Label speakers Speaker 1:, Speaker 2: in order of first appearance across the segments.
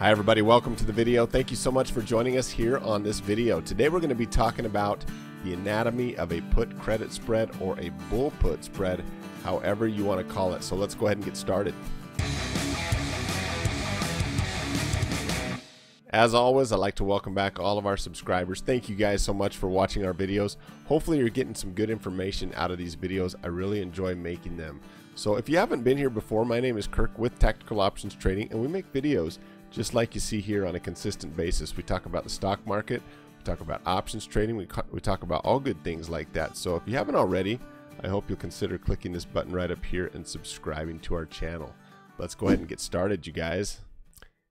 Speaker 1: Hi everybody, welcome to the video. Thank you so much for joining us here on this video. Today we're going to be talking about the anatomy of a put credit spread or a bull put spread, however you want to call it. So let's go ahead and get started. As always, I'd like to welcome back all of our subscribers. Thank you guys so much for watching our videos. Hopefully you're getting some good information out of these videos. I really enjoy making them. So if you haven't been here before, my name is Kirk with Tactical Options Trading and we make videos just like you see here on a consistent basis, we talk about the stock market, we talk about options trading, we, we talk about all good things like that. So if you haven't already, I hope you'll consider clicking this button right up here and subscribing to our channel. Let's go ahead and get started, you guys.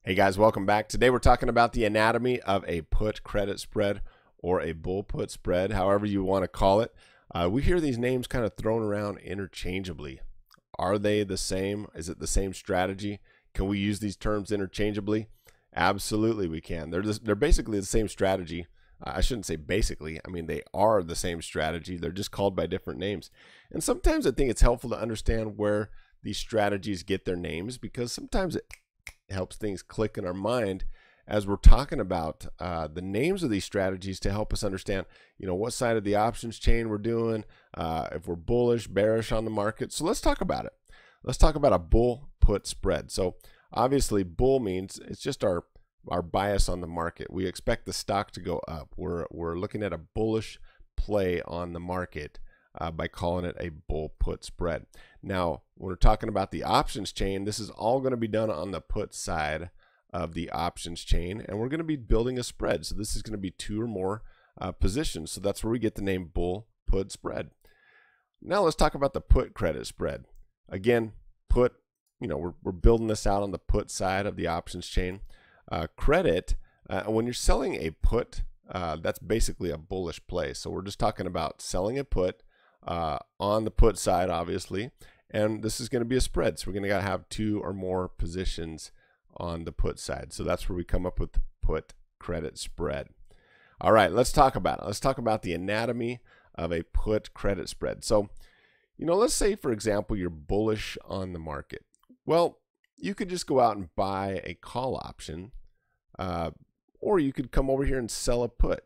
Speaker 1: Hey guys, welcome back. Today we're talking about the anatomy of a put credit spread or a bull put spread, however you want to call it. Uh, we hear these names kind of thrown around interchangeably. Are they the same? Is it the same strategy? Can we use these terms interchangeably? Absolutely, we can. They're just, they're basically the same strategy. I shouldn't say basically. I mean, they are the same strategy. They're just called by different names. And sometimes I think it's helpful to understand where these strategies get their names because sometimes it helps things click in our mind as we're talking about uh, the names of these strategies to help us understand, you know, what side of the options chain we're doing, uh, if we're bullish, bearish on the market. So let's talk about it. Let's talk about a bull put spread. So obviously bull means it's just our our bias on the market. We expect the stock to go up. We're we're looking at a bullish play on the market uh, by calling it a bull put spread. Now, when we're talking about the options chain, this is all going to be done on the put side of the options chain, and we're going to be building a spread. So this is going to be two or more uh, positions. So that's where we get the name bull put spread. Now let's talk about the put credit spread. Again, put, you know, we're, we're building this out on the put side of the options chain. Uh, credit, uh, when you're selling a put, uh, that's basically a bullish play. So we're just talking about selling a put uh, on the put side, obviously. And this is going to be a spread. So we're going to have two or more positions on the put side. So that's where we come up with put credit spread. All right, let's talk about it. Let's talk about the anatomy of a put credit spread. So you know, let's say, for example, you're bullish on the market. Well, you could just go out and buy a call option, uh, or you could come over here and sell a put.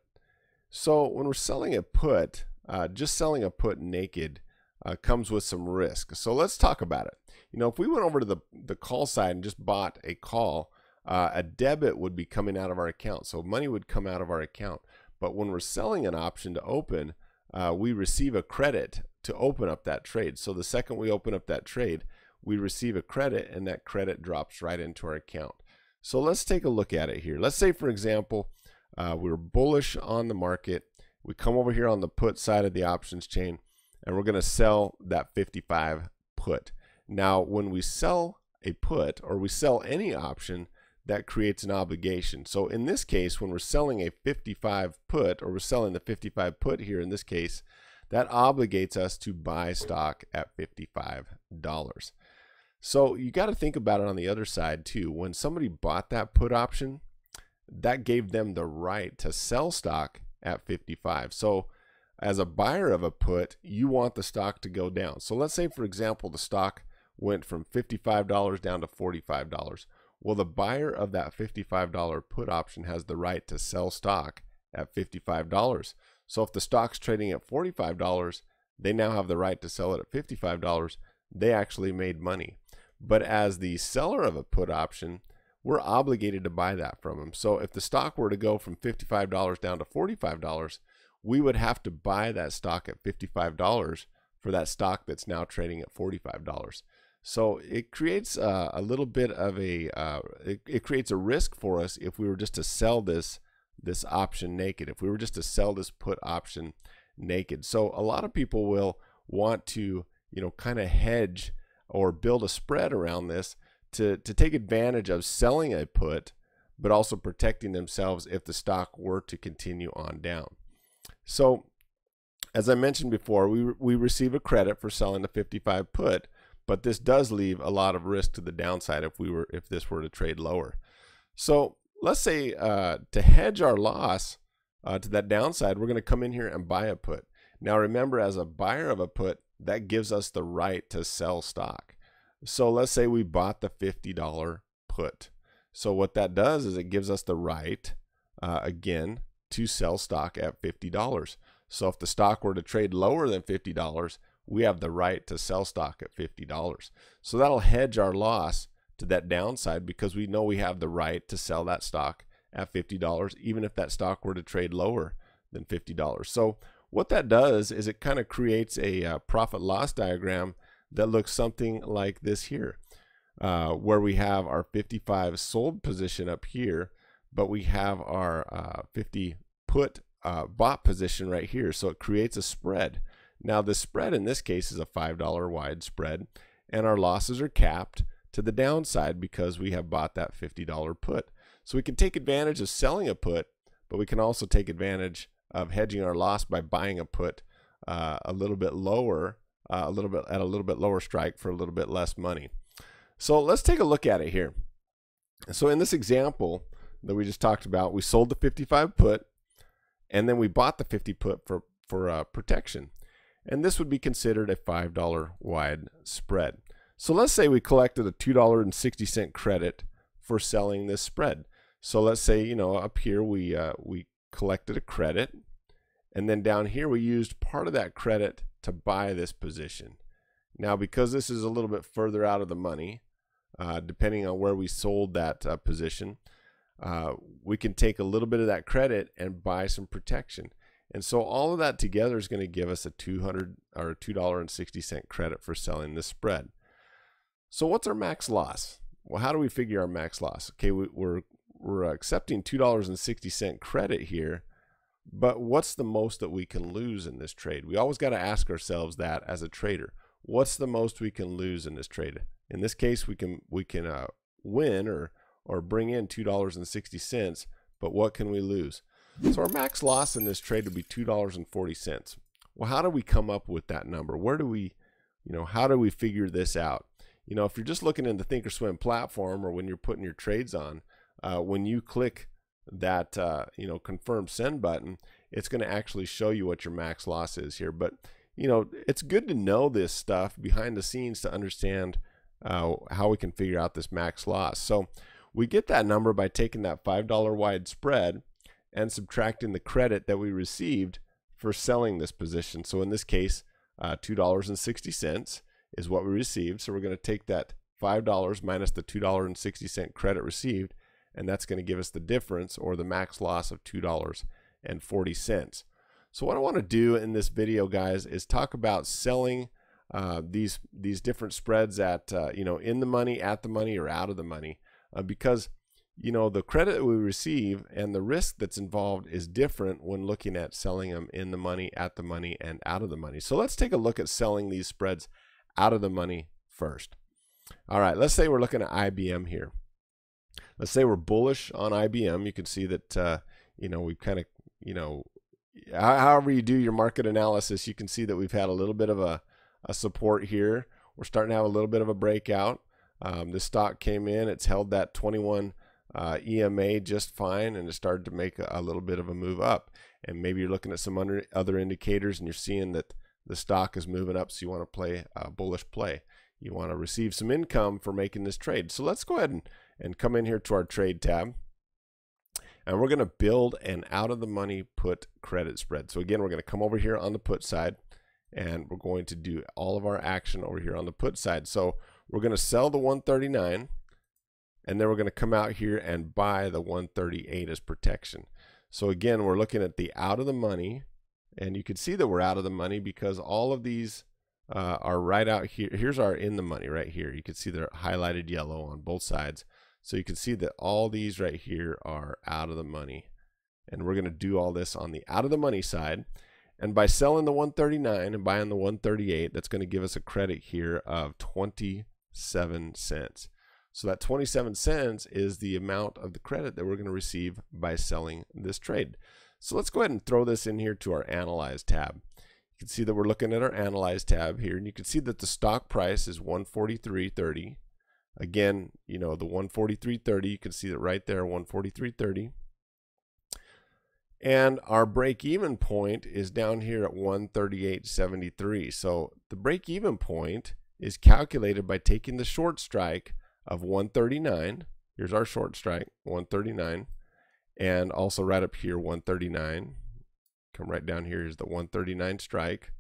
Speaker 1: So when we're selling a put, uh, just selling a put naked uh, comes with some risk. So let's talk about it. You know, if we went over to the, the call side and just bought a call, uh, a debit would be coming out of our account. So money would come out of our account. But when we're selling an option to open, uh, we receive a credit to open up that trade. So the second we open up that trade, we receive a credit and that credit drops right into our account. So let's take a look at it here. Let's say, for example, uh, we we're bullish on the market. We come over here on the put side of the options chain and we're going to sell that 55 put. Now, when we sell a put or we sell any option, that creates an obligation. So in this case, when we're selling a 55 put or we're selling the 55 put here in this case, that obligates us to buy stock at $55. So you got to think about it on the other side too. When somebody bought that put option, that gave them the right to sell stock at 55. So as a buyer of a put, you want the stock to go down. So let's say for example the stock went from $55 down to $45. Well, the buyer of that $55 put option has the right to sell stock at $55. So if the stock's trading at $45, they now have the right to sell it at $55. They actually made money. But as the seller of a put option, we're obligated to buy that from them. So if the stock were to go from $55 down to $45, we would have to buy that stock at $55 for that stock that's now trading at $45. So it creates a, uh, a little bit of a, uh, it, it creates a risk for us if we were just to sell this this option naked, if we were just to sell this put option naked. So a lot of people will want to, you know, kind of hedge or build a spread around this to, to take advantage of selling a put, but also protecting themselves if the stock were to continue on down. So as I mentioned before, we, we receive a credit for selling the 55 put, but this does leave a lot of risk to the downside if we were if this were to trade lower. So let's say uh, to hedge our loss uh, to that downside, we're going to come in here and buy a put. Now, remember, as a buyer of a put, that gives us the right to sell stock. So let's say we bought the $50 put. So what that does is it gives us the right, uh, again, to sell stock at $50. So if the stock were to trade lower than $50, we have the right to sell stock at $50. So that'll hedge our loss to that downside because we know we have the right to sell that stock at $50, even if that stock were to trade lower than $50. So what that does is it kind of creates a uh, profit loss diagram that looks something like this here, uh, where we have our 55 sold position up here, but we have our uh, 50 put uh, bought position right here. So it creates a spread. Now the spread in this case is a $5 wide spread and our losses are capped to the downside because we have bought that $50 put. So we can take advantage of selling a put, but we can also take advantage of hedging our loss by buying a put uh, a little bit lower, uh, a little bit at a little bit lower strike for a little bit less money. So let's take a look at it here. So in this example that we just talked about, we sold the 55 put and then we bought the 50 put for, for uh, protection. And this would be considered a $5 wide spread. So let's say we collected a $2.60 credit for selling this spread. So let's say, you know, up here we, uh, we collected a credit. And then down here we used part of that credit to buy this position. Now, because this is a little bit further out of the money, uh, depending on where we sold that uh, position, uh, we can take a little bit of that credit and buy some protection. And so all of that together is going to give us a 200 or $2.60 credit for selling this spread. So what's our max loss? Well, how do we figure our max loss? Okay, we, we're we're accepting $2.60 credit here, but what's the most that we can lose in this trade? We always got to ask ourselves that as a trader. What's the most we can lose in this trade? In this case, we can we can uh, win or or bring in $2.60, but what can we lose? So our max loss in this trade would be $2.40. Well, how do we come up with that number? Where do we, you know, how do we figure this out? you know, if you're just looking in the Thinkorswim platform or when you're putting your trades on, uh, when you click that, uh, you know, confirm send button, it's going to actually show you what your max loss is here. But, you know, it's good to know this stuff behind the scenes to understand uh, how we can figure out this max loss. So we get that number by taking that $5 wide spread and subtracting the credit that we received for selling this position. So in this case, uh, $2.60 is what we received. So we're going to take that $5 minus the $2.60 credit received, and that's going to give us the difference or the max loss of $2.40. So what I want to do in this video, guys, is talk about selling uh, these these different spreads at uh, you know in the money, at the money, or out of the money, uh, because you know the credit that we receive and the risk that's involved is different when looking at selling them in the money, at the money, and out of the money. So let's take a look at selling these spreads out of the money first. All right, let's say we're looking at IBM here. Let's say we're bullish on IBM. You can see that, uh, you know, we've kind of, you know, however you do your market analysis, you can see that we've had a little bit of a, a support here. We're starting to have a little bit of a breakout. Um, the stock came in, it's held that 21 uh, EMA just fine, and it started to make a, a, little bit of a move up. And maybe you're looking at some under, other indicators and you're seeing that the stock is moving up, so you want to play a uh, bullish play. You want to receive some income for making this trade. So let's go ahead and, and come in here to our trade tab. And we're going to build an out of the money put credit spread. So again, we're going to come over here on the put side and we're going to do all of our action over here on the put side. So we're going to sell the 139 and then we're going to come out here and buy the 138 as protection. So again, we're looking at the out of the money and you can see that we're out of the money because all of these uh, are right out here. Here's our in the money right here. You can see they're highlighted yellow on both sides. So you can see that all these right here are out of the money. And we're going to do all this on the out of the money side. And by selling the 139 and buying the 138, that's going to give us a credit here of 27 cents. So that 27 cents is the amount of the credit that we're going to receive by selling this trade. So let's go ahead and throw this in here to our Analyze tab. You can see that we're looking at our Analyze tab here, and you can see that the stock price is 143.30. Again, you know, the 143.30, you can see that right there, 143.30. And our break-even point is down here at 138.73. So the break-even point is calculated by taking the short strike of 139. Here's our short strike, 139 and also right up here, 139. Come right down here is the 139 strike.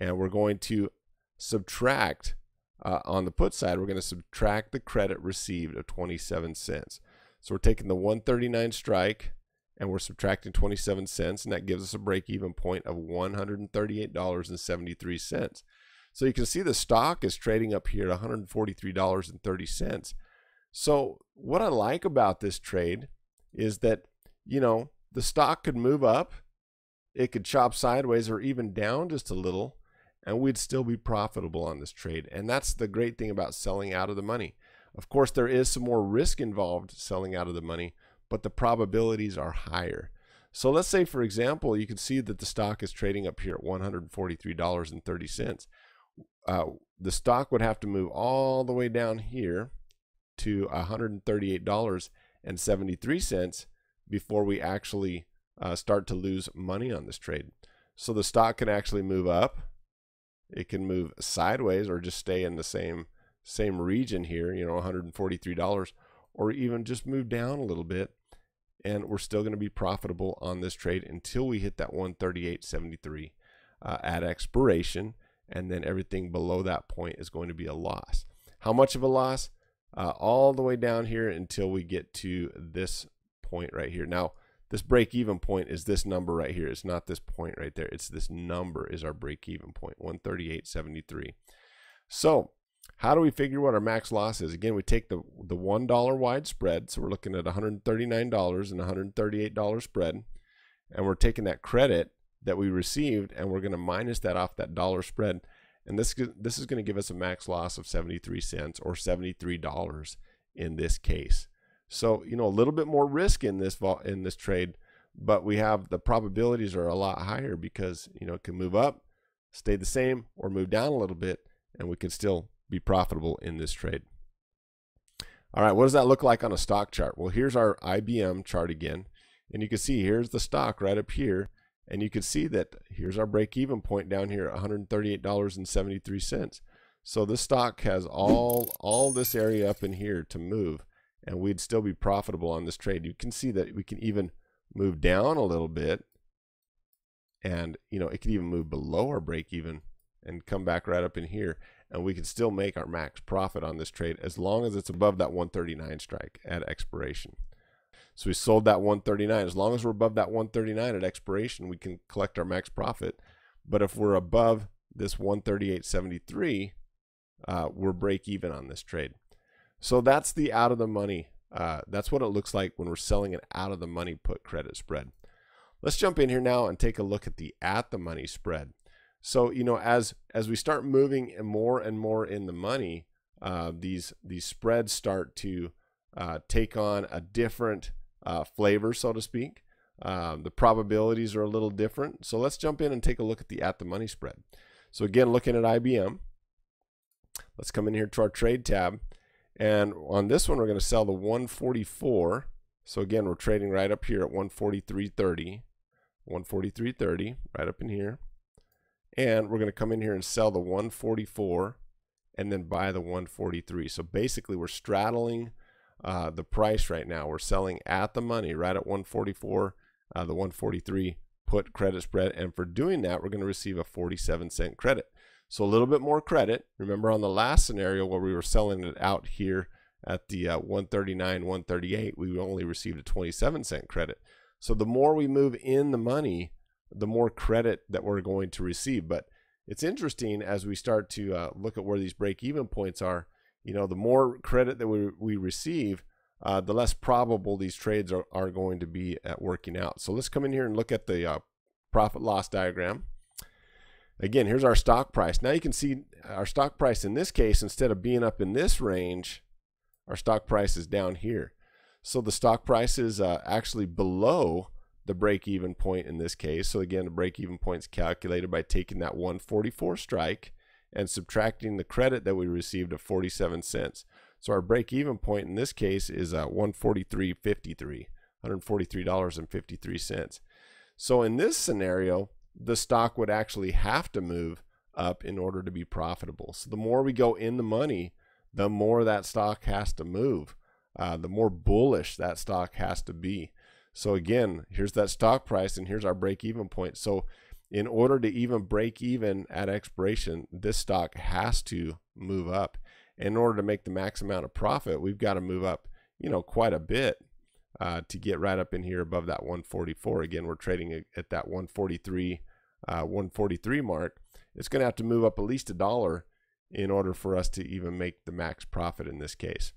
Speaker 1: And we're going to subtract uh, on the put side, we're going to subtract the credit received of 27 cents. So we're taking the 139 strike and we're subtracting 27 cents and that gives us a break even point of $138.73. So you can see the stock is trading up here at $143.30. So what I like about this trade is that, you know, the stock could move up, it could chop sideways or even down just a little, and we'd still be profitable on this trade. And that's the great thing about selling out of the money. Of course, there is some more risk involved selling out of the money, but the probabilities are higher. So let's say, for example, you can see that the stock is trading up here at $143.30. Uh, the stock would have to move all the way down here to $138 and 73 cents before we actually uh, start to lose money on this trade. So the stock can actually move up. It can move sideways or just stay in the same same region here, you know, $143 or even just move down a little bit and we're still going to be profitable on this trade until we hit that 138.73 uh, at expiration and then everything below that point is going to be a loss. How much of a loss? uh, all the way down here until we get to this point right here. Now, this break even point is this number right here. It's not this point right there. It's this number is our break even point, 138.73. So how do we figure what our max loss is? Again, we take the, the $1 wide spread. So we're looking at $139 and $138 spread. And we're taking that credit that we received and we're going to minus that off that dollar spread. And this, this is going to give us a max loss of 73 cents or $73 in this case. So, you know, a little bit more risk in this in this trade, but we have the probabilities are a lot higher because, you know, it can move up, stay the same or move down a little bit and we can still be profitable in this trade. All right, what does that look like on a stock chart? Well, here's our IBM chart again. And you can see here's the stock right up here. And you can see that here's our break even point down here, $138.73. So this stock has all, all this area up in here to move and we'd still be profitable on this trade. You can see that we can even move down a little bit and you know, it could even move below our break even and come back right up in here and we can still make our max profit on this trade as long as it's above that 139 strike at expiration. So we sold that 139. As long as we're above that 139 at expiration, we can collect our max profit. But if we're above this 138.73, uh, we're break even on this trade. So that's the out of the money. Uh, that's what it looks like when we're selling an out of the money put credit spread. Let's jump in here now and take a look at the at the money spread. So you know, as as we start moving more and more in the money, uh, these these spreads start to uh, take on a different uh, flavor, so to speak. Um, the probabilities are a little different. So let's jump in and take a look at the at the money spread. So again, looking at IBM, let's come in here to our trade tab. And on this one, we're going to sell the 144. So again, we're trading right up here at 143.30, 143.30, right up in here. And we're going to come in here and sell the 144 and then buy the 143. So basically, we're straddling uh, the price right now. We're selling at the money, right at 144, uh, the 143 put credit spread. And for doing that, we're going to receive a 47 cent credit. So a little bit more credit. Remember on the last scenario where we were selling it out here at the uh, 139, 138, we only received a 27 cent credit. So the more we move in the money, the more credit that we're going to receive. But it's interesting as we start to uh, look at where these break even points are you know, the more credit that we, we receive, uh, the less probable these trades are, are going to be at working out. So let's come in here and look at the uh, profit loss diagram. Again, here's our stock price. Now you can see our stock price in this case, instead of being up in this range, our stock price is down here. So the stock price is uh, actually below the break-even point in this case. So again, the break-even point is calculated by taking that 144 strike and subtracting the credit that we received of 47 cents. So our break even point in this case is uh, 143.53, $143.53. So in this scenario, the stock would actually have to move up in order to be profitable. So the more we go in the money, the more that stock has to move, uh, the more bullish that stock has to be. So again, here's that stock price and here's our break even point. So in order to even break even at expiration, this stock has to move up. In order to make the max amount of profit, we've got to move up, you know, quite a bit uh, to get right up in here above that 144. Again, we're trading at that 143, uh, 143 mark. It's going to have to move up at least a dollar in order for us to even make the max profit in this case.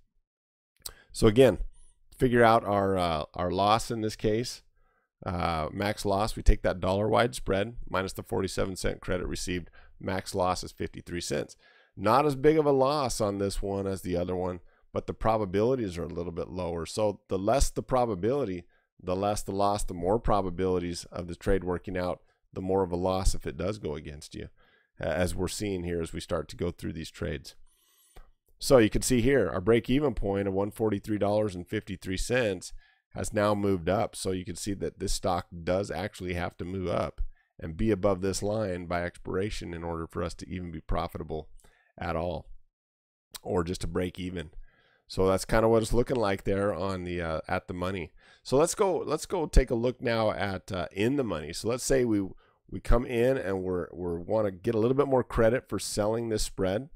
Speaker 1: So again, figure out our uh, our loss in this case uh, max loss, we take that dollar wide spread minus the 47 cent credit received. Max loss is 53 cents. Not as big of a loss on this one as the other one, but the probabilities are a little bit lower. So the less the probability, the less the loss, the more probabilities of the trade working out, the more of a loss if it does go against you, as we're seeing here as we start to go through these trades. So you can see here our break even point of $143.53 has now moved up. So you can see that this stock does actually have to move up and be above this line by expiration in order for us to even be profitable at all or just to break even. So that's kind of what it's looking like there on the uh, at the money. So let's go let's go take a look now at uh, in the money. So let's say we we come in and we're we want to get a little bit more credit for selling this spread.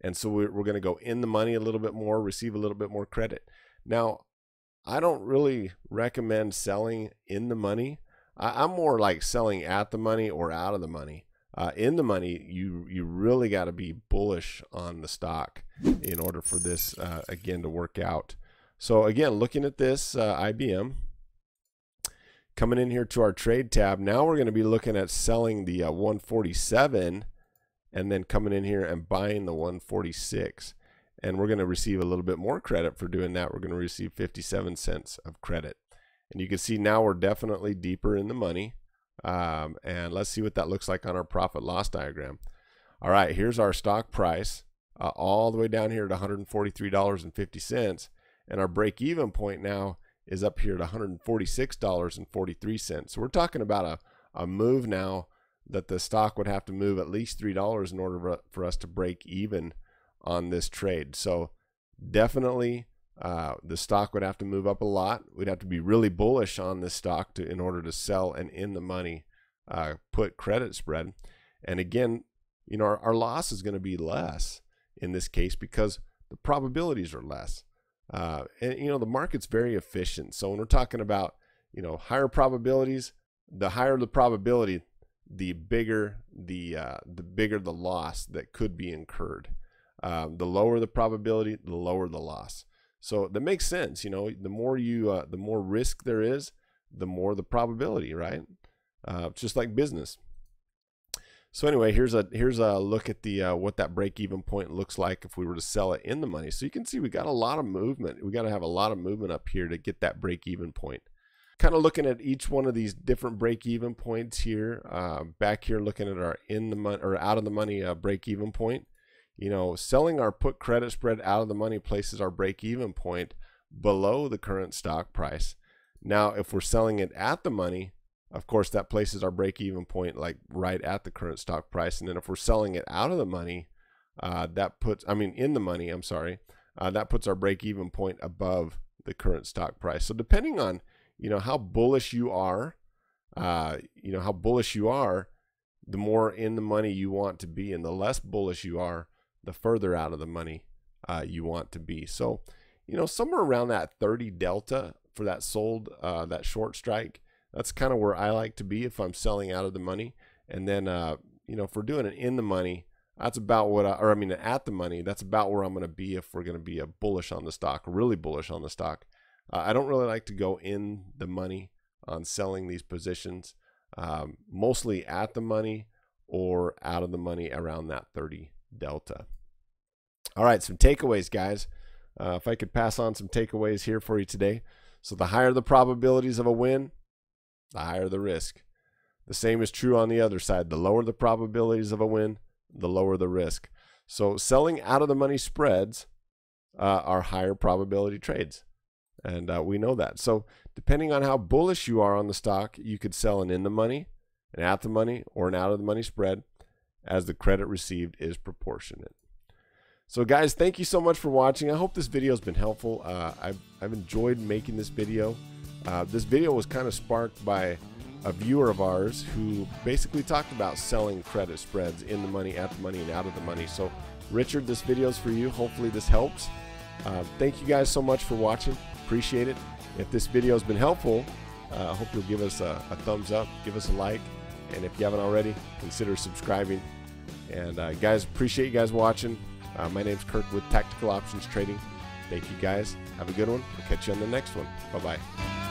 Speaker 1: And so we're, we're going to go in the money a little bit more, receive a little bit more credit. Now, I don't really recommend selling in the money. I, am more like selling at the money or out of the money. Uh, in the money, you you really got to be bullish on the stock in order for this uh, again to work out. So again, looking at this uh, IBM, coming in here to our trade tab. Now we're going to be looking at selling the uh, 147 and then coming in here and buying the 146 and we're going to receive a little bit more credit for doing that. We're going to receive 57 cents of credit. And you can see now we're definitely deeper in the money. Um, and let's see what that looks like on our profit loss diagram. All right, here's our stock price uh, all the way down here at $143.50. And our break even point now is up here at $146.43. So we're talking about a, a move now that the stock would have to move at least $3 in order for us to break even on this trade. So definitely uh, the stock would have to move up a lot. We'd have to be really bullish on this stock to, in order to sell and in the money uh, put credit spread. And again, you know, our, our loss is going to be less in this case because the probabilities are less. Uh, and you know, the market's very efficient. So when we're talking about you know higher probabilities, the higher the probability, the bigger the uh, the bigger the loss that could be incurred. Um, the lower the probability, the lower the loss. So that makes sense. You know, the more you, uh, the more risk there is, the more the probability, right? Uh, just like business. So anyway, here's a here's a look at the uh, what that break even point looks like if we were to sell it in the money. So you can see we got a lot of movement. We got to have a lot of movement up here to get that break even point. Kind of looking at each one of these different break even points here. Uh, back here, looking at our in the money or out of the money uh, break even point. You know, selling our put credit spread out of the money places our break even point below the current stock price. Now, if we're selling it at the money, of course, that places our break even point like right at the current stock price. And then if we're selling it out of the money, uh, that puts, I mean, in the money, I'm sorry, uh, that puts our break even point above the current stock price. So depending on, you know, how bullish you are, uh, you know, how bullish you are, the more in the money you want to be and the less bullish you are, the further out of the money uh, you want to be. So, you know, somewhere around that 30 delta for that sold, uh, that short strike, that's kind of where I like to be if I'm selling out of the money. And then, uh, you know, if we're doing it in the money, that's about what I, or I mean, at the money, that's about where I'm going to be if we're going to be a bullish on the stock, really bullish on the stock. Uh, I don't really like to go in the money on selling these positions, um, mostly at the money or out of the money around that 30 delta. All right, some takeaways, guys. Uh, if I could pass on some takeaways here for you today. So, the higher the probabilities of a win, the higher the risk. The same is true on the other side. The lower the probabilities of a win, the lower the risk. So, selling out of the money spreads uh, are higher probability trades. And uh, we know that. So, depending on how bullish you are on the stock, you could sell an in the money, an at the money, or an out of the money spread as the credit received is proportionate. So guys, thank you so much for watching. I hope this video has been helpful. Uh, I've, I've enjoyed making this video. Uh, this video was kind of sparked by a viewer of ours who basically talked about selling credit spreads in the money, at the money, and out of the money. So Richard, this video is for you. Hopefully this helps. Uh, thank you guys so much for watching. Appreciate it. If this video has been helpful, uh, I hope you'll give us a, a, thumbs up, give us a like, and if you haven't already, consider subscribing. And uh, guys, appreciate you guys watching. Uh, my name's Kirk with Tactical Options Trading. Thank you guys. Have a good one. We'll catch you on the next one. Bye bye.